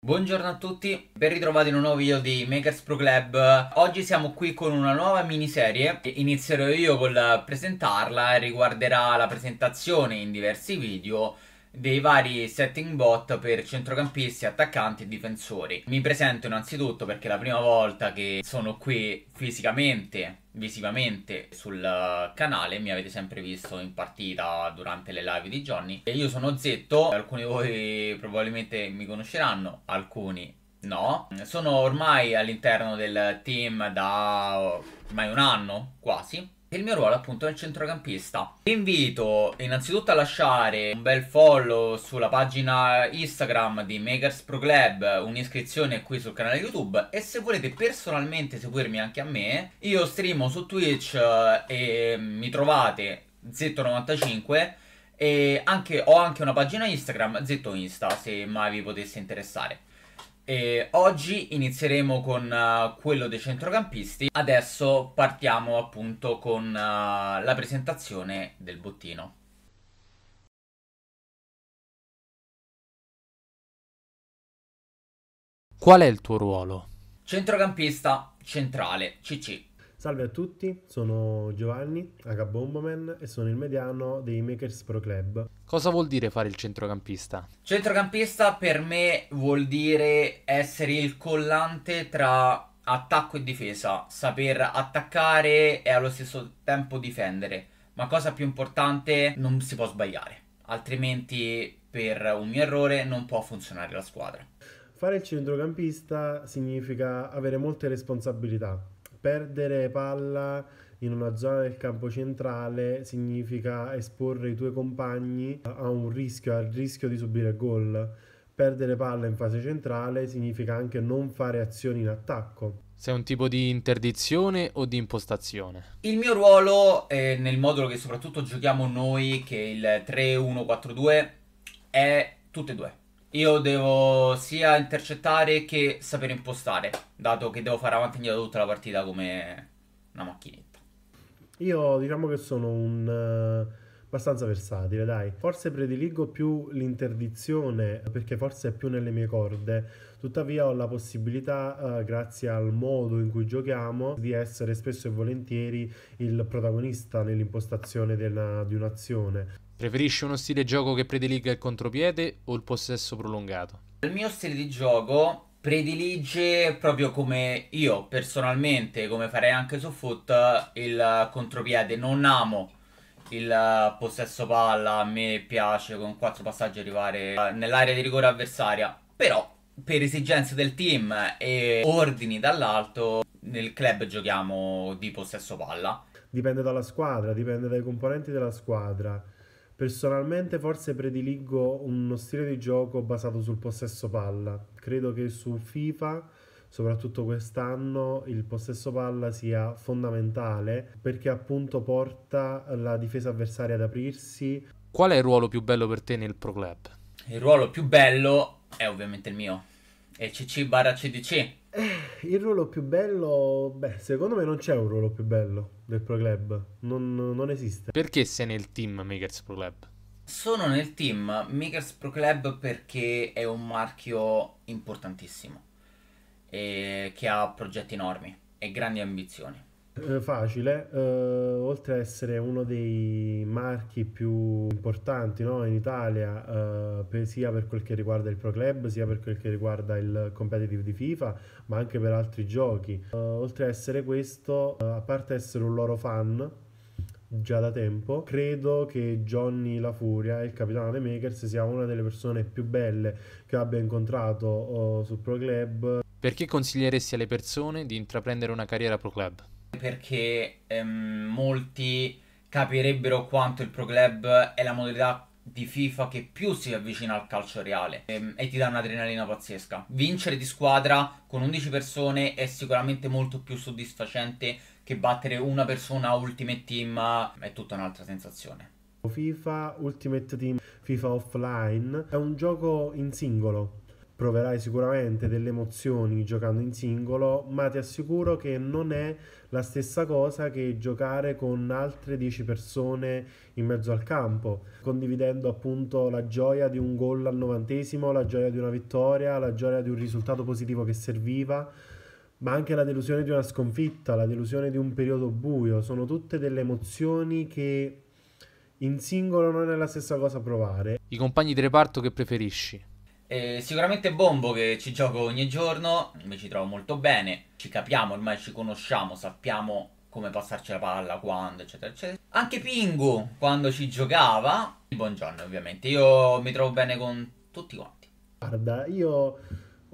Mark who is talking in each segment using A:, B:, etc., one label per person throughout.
A: Buongiorno a tutti, ben ritrovati in un nuovo video di Makers Pro Club Oggi siamo qui con una nuova miniserie Inizierò io col presentarla riguarderà la presentazione in diversi video dei vari setting bot per centrocampisti, attaccanti e difensori. Mi presento innanzitutto perché è la prima volta che sono qui fisicamente, visivamente sul canale, mi avete sempre visto in partita durante le live di Johnny. E io sono Zetto, alcuni di voi probabilmente mi conosceranno, alcuni no. Sono ormai all'interno del team da ormai un anno, quasi il mio ruolo appunto è il centrocampista. Vi invito innanzitutto a lasciare un bel follow sulla pagina Instagram di Makers Pro Club, un'iscrizione qui sul canale YouTube e se volete personalmente seguirmi anche a me, io streamo su Twitch eh, e mi trovate Z95 e anche, ho anche una pagina Instagram, Zinsta, se mai vi potesse interessare. E oggi inizieremo con uh, quello dei centrocampisti, adesso partiamo appunto con uh, la presentazione del
B: bottino. Qual è il tuo ruolo? Centrocampista centrale, CC. Salve a tutti, sono Giovanni, H. Bomboman e sono il mediano dei Makers Pro Club.
C: Cosa vuol dire fare il centrocampista? Centrocampista
A: per me vuol dire essere il collante tra attacco e difesa, saper attaccare e allo stesso tempo difendere, ma cosa più importante non si può sbagliare, altrimenti per un mio errore non può funzionare la squadra.
B: Fare il centrocampista significa avere molte responsabilità, perdere palla in una zona del campo centrale significa esporre i tuoi compagni a un rischio, al rischio di subire gol. Perdere palla in fase centrale significa anche non fare azioni in attacco.
C: Sei un tipo di interdizione o di impostazione?
B: Il mio ruolo eh, nel modulo che soprattutto
A: giochiamo noi, che è il 3-1-4-2, è tutte e due io devo sia intercettare che sapere impostare, dato che devo fare avanti e indietro tutta la partita come
B: una macchinetta. Io diciamo che sono un... Eh, abbastanza versatile, dai. Forse prediligo più l'interdizione, perché forse è più nelle mie corde. Tuttavia ho la possibilità, uh, grazie al modo in cui giochiamo, di essere spesso e volentieri il protagonista nell'impostazione della, di
C: un'azione. Preferisci uno stile gioco che prediliga il contropiede o il possesso prolungato?
A: Il mio stile di gioco predilige proprio come io personalmente, come farei anche su foot, il contropiede. Non amo il possesso palla, a me piace con quattro passaggi arrivare nell'area di rigore avversaria, però per esigenze del team e ordini dall'alto nel club giochiamo di possesso palla.
B: Dipende dalla squadra, dipende dai componenti della squadra Personalmente forse prediligo uno stile di gioco basato sul possesso palla. Credo che su FIFA, soprattutto quest'anno, il possesso palla sia fondamentale perché appunto porta la difesa avversaria
C: ad aprirsi. Qual è il ruolo più bello per te nel Pro Club? Il ruolo più bello
A: è ovviamente il mio. ECC barra CDC,
B: eh, il ruolo più bello, beh, secondo me non c'è un ruolo più bello del Pro Club, non, non esiste. Perché sei nel
A: team Makers Pro Club? Sono nel team Makers Pro Club perché è un marchio importantissimo, eh, che ha progetti enormi e grandi ambizioni.
B: Eh, facile, eh, oltre ad essere uno dei marchi più importanti no, in Italia, eh, per, sia per quel che riguarda il Pro Club, sia per quel che riguarda il competitive di FIFA, ma anche per altri giochi. Eh, oltre ad essere questo, eh, a parte essere un loro fan, già da tempo. Credo che Johnny La Furia, il capitano dei Makers, sia una delle persone più belle che abbia incontrato oh, eh, su Pro Club.
C: Perché consiglieresti alle persone di intraprendere una carriera Pro Club?
A: perché ehm, molti capirebbero quanto il Pro Club è la modalità di FIFA che più si avvicina al calcio reale ehm, e ti dà un'adrenalina pazzesca. Vincere di squadra con 11 persone è sicuramente molto più soddisfacente che battere una persona Ultimate Team, eh, è tutta un'altra sensazione.
B: FIFA Ultimate Team FIFA Offline è un gioco in singolo proverai sicuramente delle emozioni giocando in singolo, ma ti assicuro che non è la stessa cosa che giocare con altre 10 persone in mezzo al campo, condividendo appunto la gioia di un gol al novantesimo, la gioia di una vittoria, la gioia di un risultato positivo che serviva ma anche la delusione di una sconfitta, la delusione di un periodo buio, sono tutte delle emozioni che
C: in singolo non è la stessa cosa provare. I compagni di reparto che preferisci?
A: Eh, sicuramente Bombo che ci gioco ogni giorno, mi ci trovo molto bene, ci capiamo, ormai ci conosciamo, sappiamo come passarci la palla, quando, eccetera, eccetera. Anche Pingu, quando ci giocava, buongiorno ovviamente, io mi trovo bene con tutti quanti.
B: Guarda, io ho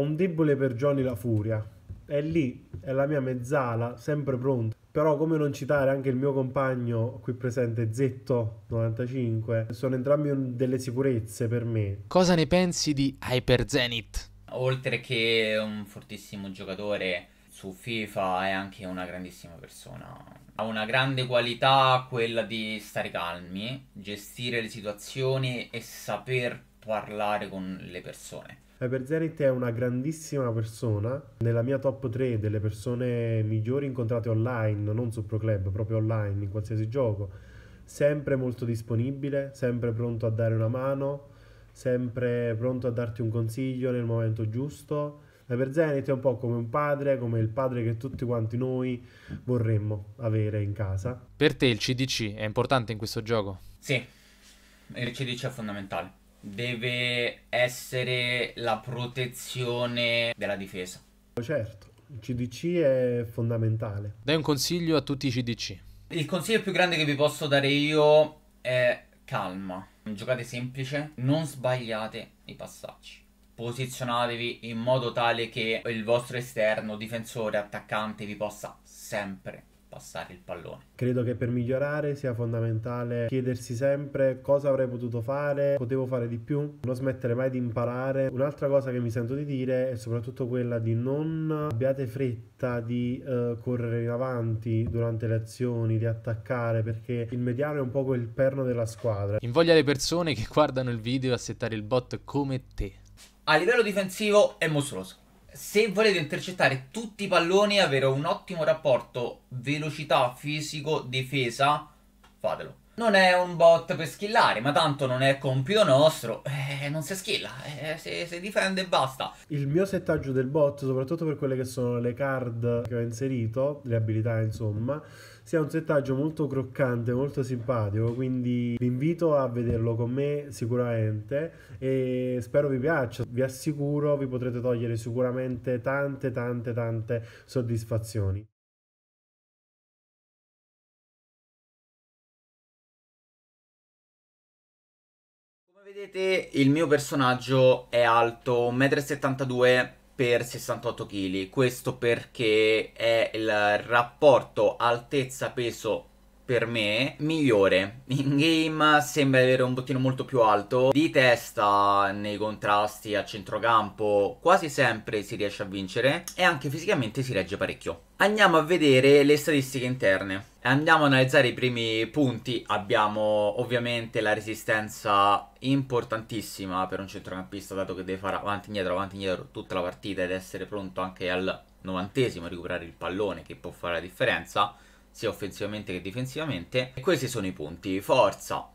B: un debole per Johnny la Furia, è lì, è la mia mezzala, sempre pronta però come non citare anche il mio compagno qui presente Zetto95 sono entrambi delle sicurezze per me
C: cosa ne pensi di Hyper
A: Zenith? oltre che un fortissimo giocatore su FIFA è anche una grandissima persona ha una grande qualità quella di stare calmi gestire le situazioni e saper parlare con le persone
B: Hyper Zenith è una grandissima persona, nella mia top 3 delle persone migliori incontrate online, non su ProClub, proprio online, in qualsiasi gioco, sempre molto disponibile, sempre pronto a dare una mano, sempre pronto a darti un consiglio nel momento giusto. Hyper Zenith è un po' come un padre, come il padre che tutti quanti
C: noi vorremmo avere in casa. Per te il CDC è importante in questo gioco?
A: Sì, il CDC è fondamentale deve essere la protezione della difesa.
C: Certo, il CDC è fondamentale. Dai un consiglio a tutti i CDC.
A: Il consiglio più grande che vi posso dare io è calma, giocate semplice, non sbagliate i passaggi. Posizionatevi in modo tale che il vostro esterno, difensore, attaccante vi possa sempre passare il pallone.
B: Credo che per migliorare sia fondamentale chiedersi sempre cosa avrei potuto fare, potevo fare di più, non smettere mai di imparare. Un'altra cosa che mi sento di dire è soprattutto quella di non abbiate fretta di eh, correre in avanti durante le azioni, di attaccare, perché il mediano è un po' quel perno
C: della squadra. Invoglia le persone che guardano il video a settare il bot come te. A
A: livello difensivo è mostruoso se volete intercettare tutti i palloni e avere un ottimo rapporto velocità, fisico, difesa, fatelo non è un bot per skillare, ma tanto non è compito nostro, eh, non si skilla, eh, si, si, difende e basta.
B: Il mio settaggio del bot, soprattutto per quelle che sono le card che ho inserito, le abilità insomma, sia un settaggio molto croccante, molto simpatico, quindi vi invito a vederlo con me sicuramente e spero vi piaccia, vi assicuro vi potrete togliere sicuramente tante tante tante soddisfazioni. vedete il mio personaggio è alto
A: 1,72 m x 68 kg, questo perché è il rapporto altezza-peso per me migliore. In game sembra avere un bottino molto più alto, di testa nei contrasti a centrocampo quasi sempre si riesce a vincere e anche fisicamente si regge parecchio. Andiamo a vedere le statistiche interne. Andiamo a analizzare i primi punti, abbiamo ovviamente la resistenza importantissima per un centrocampista dato che deve fare avanti e indietro, avanti e indietro tutta la partita ed essere pronto anche al novantesimo a recuperare il pallone che può fare la differenza sia offensivamente che difensivamente. E questi sono i punti. Forza,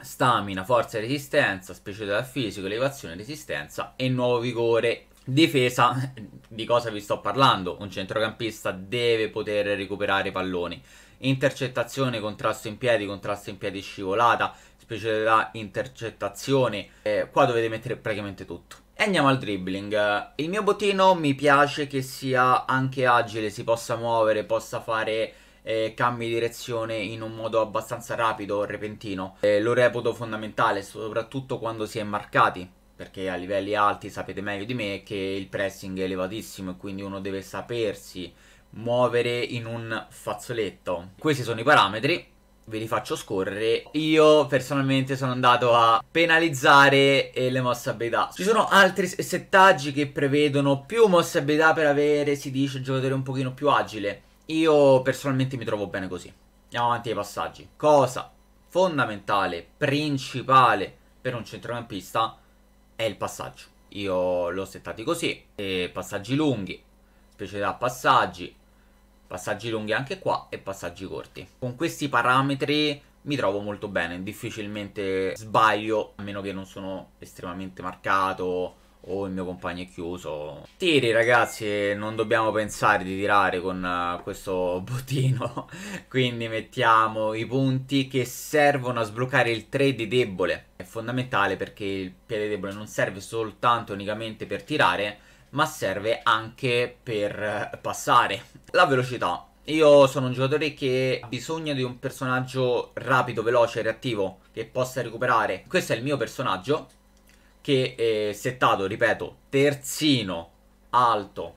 A: stamina, forza e resistenza, specialità fisico, elevazione, resistenza e nuovo vigore. Difesa, di cosa vi sto parlando? Un centrocampista deve poter recuperare i palloni. Intercettazione, contrasto in piedi, contrasto in piedi scivolata, specialità intercettazione. Eh, qua dovete mettere praticamente tutto. E andiamo al dribbling. Il mio bottino mi piace che sia anche agile, si possa muovere, possa fare eh, cambi direzione in un modo abbastanza rapido o repentino. Eh, lo reputo fondamentale, soprattutto quando si è marcati perché a livelli alti sapete meglio di me che il pressing è elevatissimo e quindi uno deve sapersi muovere in un fazzoletto. Questi sono i parametri, ve li faccio scorrere. Io personalmente sono andato a penalizzare eh, le mosse abilità. Ci sono altri settaggi che prevedono più mosse abilità per avere, si dice, il giocatore un pochino più agile. Io personalmente mi trovo bene così. Andiamo avanti ai passaggi. Cosa fondamentale, principale per un centrocampista è il passaggio. Io l'ho settato così, passaggi lunghi, specie da passaggi, passaggi lunghi anche qua e passaggi corti. Con questi parametri mi trovo molto bene, difficilmente sbaglio, a meno che non sono estremamente marcato o il mio compagno è chiuso. Tiri ragazzi, non dobbiamo pensare di tirare con uh, questo bottino, quindi mettiamo i punti che servono a sbloccare il 3 di debole. È fondamentale perché il piede debole non serve soltanto unicamente per tirare, ma serve anche per uh, passare. La velocità. Io sono un giocatore che ha bisogno di un personaggio rapido, veloce, reattivo, che possa recuperare. Questo è il mio personaggio che è eh, settato, ripeto, terzino, alto,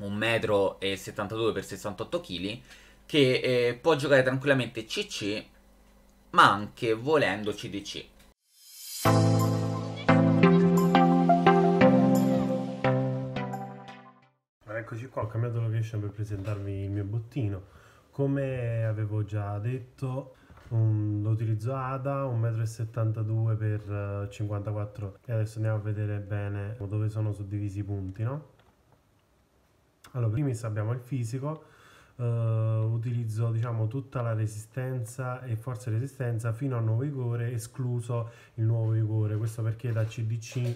A: 1,72 m x 68 kg, che eh, può giocare tranquillamente CC, ma anche volendo CDC.
B: Eccoci qua, ho cambiato location per presentarvi il mio bottino. Come avevo già detto, un, utilizzo ADA 1,72 m x 54 e adesso andiamo a vedere bene dove sono suddivisi i punti no? allora primis abbiamo il fisico eh, utilizzo diciamo tutta la resistenza e forza resistenza fino al nuovo vigore escluso il nuovo vigore questo perché da CDC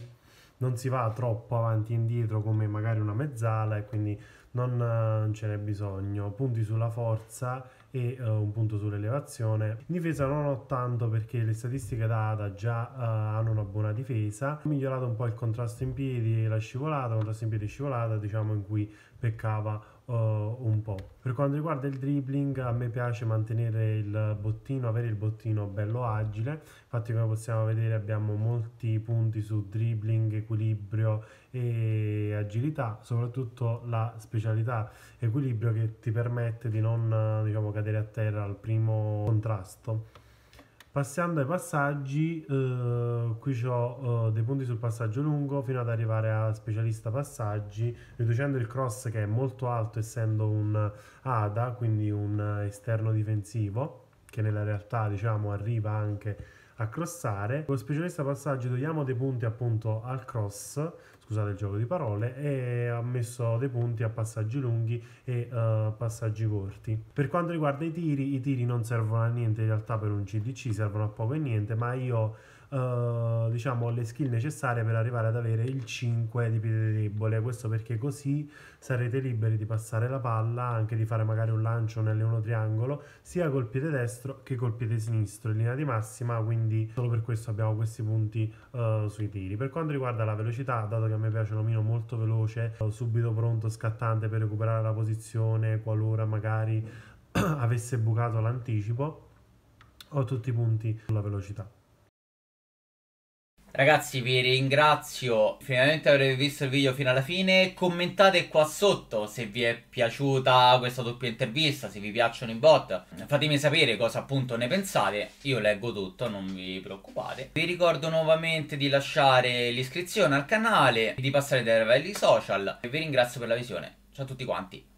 B: non si va troppo avanti e indietro come magari una mezzala e quindi non eh, ce n'è bisogno. Punti sulla forza e uh, un punto sull'elevazione. In difesa non ho tanto perché le statistiche da ADA già uh, eh, hanno una buona difesa. Ho migliorato un po' il contrasto in piedi e la scivolata, contrasto in piedi e scivolata, diciamo in cui peccava uh, un po'. Per quanto riguarda il dribbling, a me piace mantenere il bottino, avere il bottino bello agile. Infatti, come possiamo vedere, abbiamo molti punti su dribbling, equilibrio e agilità, soprattutto la specialità equilibrio che ti permette di non diciamo, cadere a terra al primo contrasto. Passando ai passaggi, eh, qui ho eh, dei punti sul passaggio lungo fino ad arrivare a specialista passaggi, riducendo il cross che è molto alto essendo un ADA, quindi un esterno difensivo, che nella realtà diciamo arriva anche a crossare. Con specialista passaggio togliamo dei punti appunto al cross, scusate il gioco di parole, e ha messo dei punti a passaggi lunghi e uh, passaggi corti. Per quanto riguarda i tiri, i tiri non servono a niente in realtà per un CDC, servono a poco e niente, ma io eh, diciamo, le skill necessarie per arrivare ad avere il 5 di piede debole. Questo perché così sarete liberi di passare la palla, anche di fare magari un lancio nelle 1 triangolo, sia col piede destro che col piede sinistro in linea di massima. Quindi solo per questo abbiamo questi punti eh, sui tiri. Per quanto riguarda la velocità, dato che a me piace l'omino molto veloce, subito pronto, scattante per recuperare la posizione qualora magari avesse bucato l'anticipo ho tutti i punti sulla velocità
A: Ragazzi vi ringrazio, finalmente avrete visto il video fino alla fine, commentate qua sotto se vi è piaciuta questa doppia intervista, se vi piacciono i bot, fatemi sapere cosa appunto ne pensate, io leggo tutto, non vi preoccupate. Vi ricordo nuovamente di lasciare l'iscrizione al canale,
B: e di passare dai livelli social e vi ringrazio per la visione, ciao a tutti quanti.